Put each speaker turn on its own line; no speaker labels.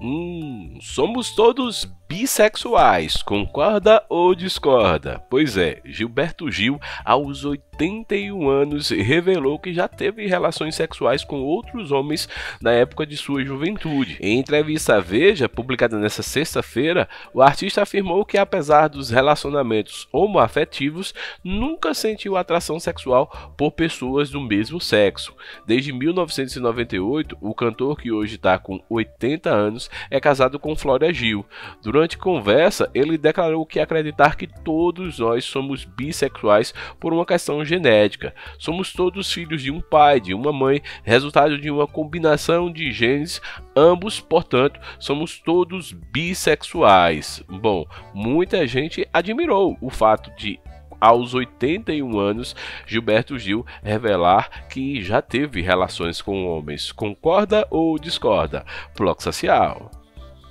Hum, somos todos bissexuais, concorda ou discorda? Pois é, Gilberto Gil, aos 81 anos, revelou que já teve relações sexuais com outros homens na época de sua juventude. Em entrevista à Veja, publicada nesta sexta-feira, o artista afirmou que, apesar dos relacionamentos homoafetivos, nunca sentiu atração sexual por pessoas do mesmo sexo. Desde 1998, o cantor que hoje está com 80 anos é casado com Flora Gil. Durante Durante conversa, ele declarou que acreditar que todos nós somos bissexuais por uma questão genética. Somos todos filhos de um pai, de uma mãe, resultado de uma combinação de genes, ambos, portanto, somos todos bissexuais. Bom, muita gente admirou o fato de aos 81 anos, Gilberto Gil revelar que já teve relações com homens. Concorda ou discorda? Bloco Social.